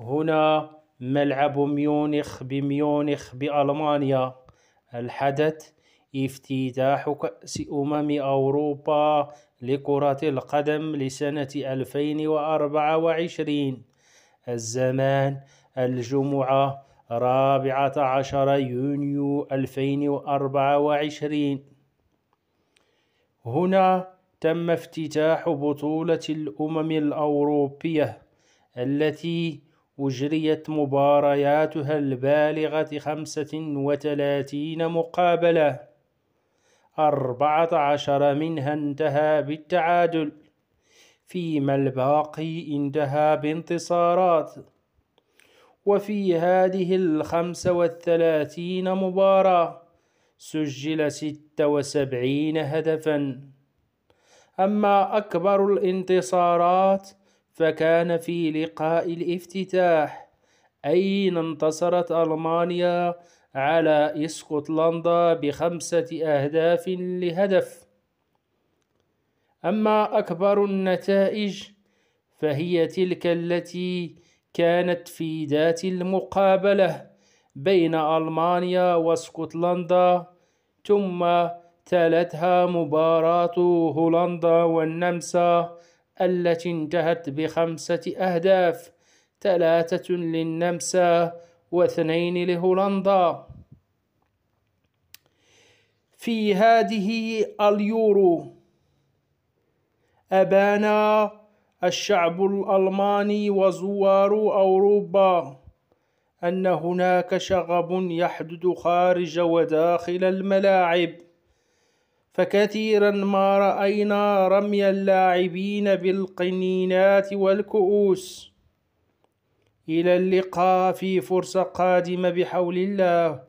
هنا ملعب ميونخ بميونخ بألمانيا الحدث افتتاح كأس أمم أوروبا لكرة القدم لسنة 2024 الزمان الجمعة رابعة عشر يونيو 2024 هنا تم افتتاح بطولة الأمم الأوروبية التي أجريت مبارياتها البالغة خمسة وثلاثين مقابلة أربعة عشر منها انتهى بالتعادل فيما الباقي انتهى بانتصارات وفي هذه الخمسة والثلاثين مباراة سجل ستة وسبعين هدفاً أما أكبر الانتصارات فكان في لقاء الافتتاح أين انتصرت ألمانيا على اسكتلندا بخمسة أهداف لهدف أما أكبر النتائج فهي تلك التي كانت في ذات المقابلة بين ألمانيا واسكتلندا ثم تلتها مباراة هولندا والنمسا التي انتهت بخمسة أهداف ثلاثة للنمسا واثنين لهولندا في هذه اليورو أبان الشعب الألماني وزوار أوروبا أن هناك شغب يحدث خارج وداخل الملاعب فكثيرا ما رأينا رمي اللاعبين بالقنينات والكؤوس إلى اللقاء في فرصة قادمة بحول الله